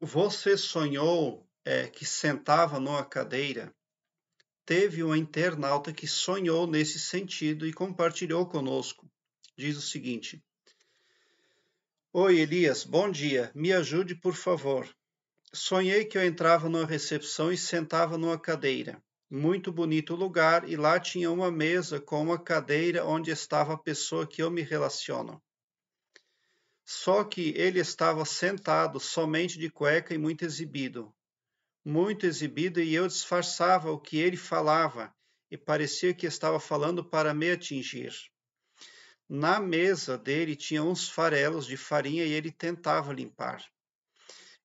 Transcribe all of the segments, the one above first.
Você sonhou é, que sentava numa cadeira? Teve um internauta que sonhou nesse sentido e compartilhou conosco. Diz o seguinte: Oi, Elias, bom dia. Me ajude, por favor. Sonhei que eu entrava numa recepção e sentava numa cadeira. Muito bonito lugar, e lá tinha uma mesa com uma cadeira onde estava a pessoa que eu me relaciono. Só que ele estava sentado, somente de cueca e muito exibido. Muito exibido, e eu disfarçava o que ele falava, e parecia que estava falando para me atingir. Na mesa dele tinha uns farelos de farinha e ele tentava limpar.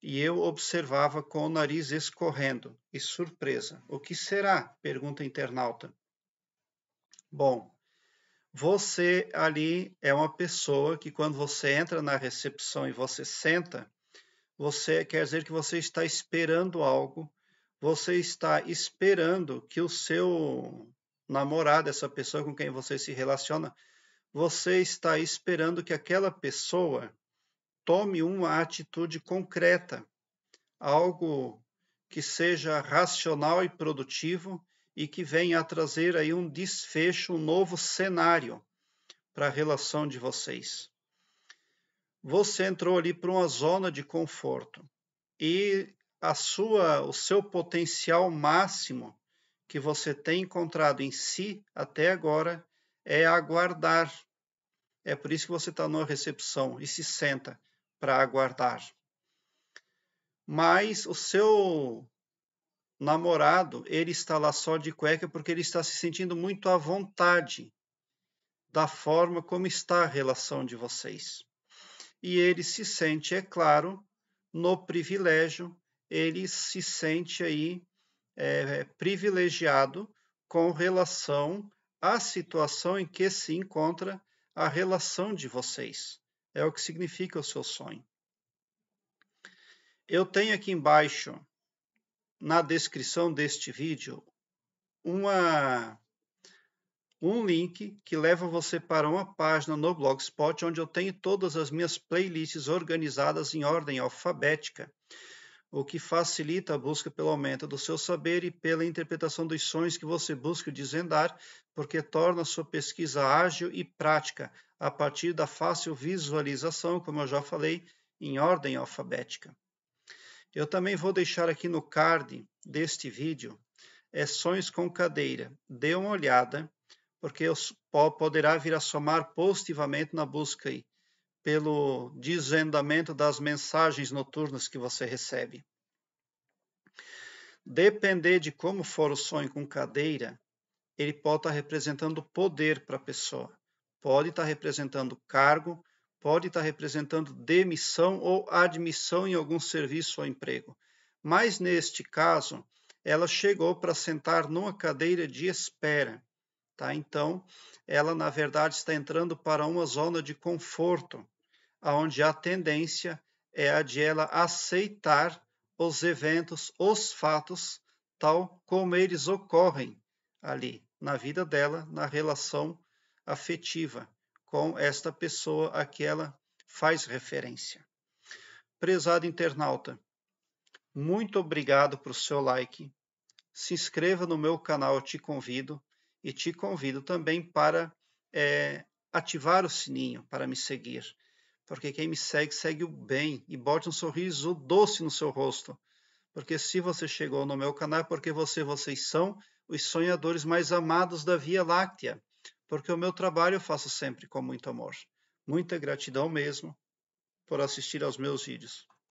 E eu observava com o nariz escorrendo, e surpresa. O que será? pergunta o internauta. Bom, você ali é uma pessoa que quando você entra na recepção e você senta, você quer dizer que você está esperando algo, você está esperando que o seu namorado, essa pessoa com quem você se relaciona, você está esperando que aquela pessoa tome uma atitude concreta, algo que seja racional e produtivo e que venha a trazer aí um desfecho, um novo cenário para a relação de vocês. Você entrou ali para uma zona de conforto e a sua, o seu potencial máximo que você tem encontrado em si até agora é aguardar. É por isso que você está numa recepção e se senta para aguardar. Mas o seu namorado, ele está lá só de cueca porque ele está se sentindo muito à vontade da forma como está a relação de vocês. E ele se sente, é claro, no privilégio, ele se sente aí é, é privilegiado com relação à situação em que se encontra a relação de vocês. É o que significa o seu sonho. Eu tenho aqui embaixo na descrição deste vídeo uma, um link que leva você para uma página no Blogspot onde eu tenho todas as minhas playlists organizadas em ordem alfabética, o que facilita a busca pelo aumento do seu saber e pela interpretação dos sonhos que você busca desvendar, porque torna sua pesquisa ágil e prática a partir da fácil visualização, como eu já falei, em ordem alfabética. Eu também vou deixar aqui no card deste vídeo é sonhos com cadeira. Dê uma olhada, porque poderá vir a somar positivamente na busca aí, pelo desvendamento das mensagens noturnas que você recebe. Depender de como for o sonho com cadeira, ele pode estar tá representando poder para a pessoa, pode estar tá representando cargo, Pode estar representando demissão ou admissão em algum serviço ou emprego. Mas neste caso, ela chegou para sentar numa cadeira de espera. Tá? Então, ela na verdade está entrando para uma zona de conforto, aonde a tendência é a de ela aceitar os eventos, os fatos, tal como eles ocorrem ali na vida dela, na relação afetiva com esta pessoa a que ela faz referência. Prezado internauta, muito obrigado por seu like. Se inscreva no meu canal, te convido, e te convido também para é, ativar o sininho para me seguir. Porque quem me segue, segue o bem e bote um sorriso doce no seu rosto. Porque se você chegou no meu canal, é porque você, vocês são os sonhadores mais amados da Via Láctea porque o meu trabalho eu faço sempre com muito amor. Muita gratidão mesmo por assistir aos meus vídeos.